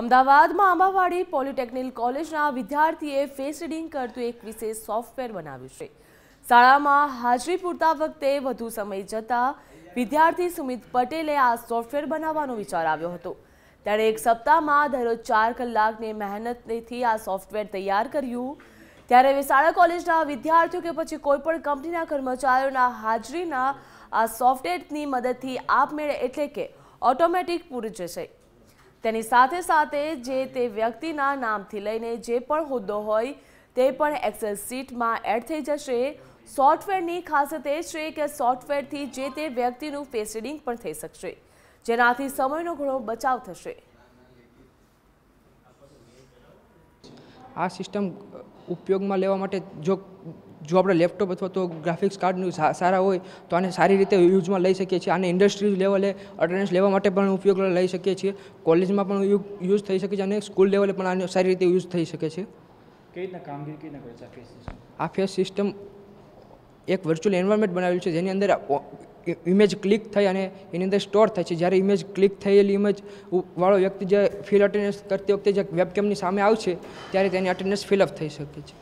અમદાવાદમાં આંબાવાડી પોલિટેકનિક કોલેજના વિદ્યાર્થીએ ફેસ રીડિંગ કરતું એક વિશેષ સોફ્ટવેર બનાવ્યું છે શાળામાં હાજરી પૂરતા વખતે વધુ સમય જતાં વિદ્યાર્થી સુમિત પટેલે આ સોફ્ટવેર બનાવવાનો વિચાર આવ્યો હતો ત્યારે એક સપ્તાહમાં દરરોજ ચાર કલાકની મહેનતથી આ સોફ્ટવેર તૈયાર કર્યું ત્યારે હવે શાળા કોલેજના વિદ્યાર્થીઓ કે પછી કોઈપણ કંપનીના કર્મચારીઓના હાજરીના આ સોફ્ટવેરની મદદથી આપમેળે એટલે કે ઓટોમેટિક પૂરી જશે તેની સાથે સાથે જે તે વ્યક્તિના નામથી લઈને જે પણ હોદ્દો હોય તે પણ એક્સેસ સીટમાં એડ થઈ જશે સોફ્ટવેરની ખાસિયત એ છે કે સોફ્ટવેરથી જે તે વ્યક્તિનું ફેસ રીડિંગ પણ થઈ શકશે જેનાથી સમયનો ઘણો બચાવ થશે આ સિસ્ટમ ઉપયોગમાં લેવા માટે જો જો આપણે લેપટોપ અથવા તો ગ્રાફિક્સ કાર્ડનું સારા હોય તો આને સારી રીતે યુઝમાં લઈ શકીએ છીએ આને ઇન્ડસ્ટ્રીઝ લેવલે અટેન્ડન્સ લેવા માટે પણ ઉપયોગ લઈ શકીએ છીએ કોલેજમાં પણ યુઝ થઈ શકે છે અને સ્કૂલ લેવલે પણ આને સારી રીતે યુઝ થઈ શકે છે કેવી રીતના કામગીરી કેવી રીતના કરે છે આ ફેસ સિસ્ટમ એક વર્ચ્યુઅલ એન્વાયરમેન્ટ બનાવેલું છે જેની અંદર ઇમેજ ક્લિક થઈ અને એની અંદર સ્ટોર થાય છે જ્યારે ઇમેજ ક્લિક થયેલી ઇમેજ વાળો વ્યક્તિ જે ફિલ અટેન્ડન્સ કરતી વખતે જે વેબકેમની સામે આવશે ત્યારે તેની અટેન્ડન્સ ફિલઅપ થઈ શકે છે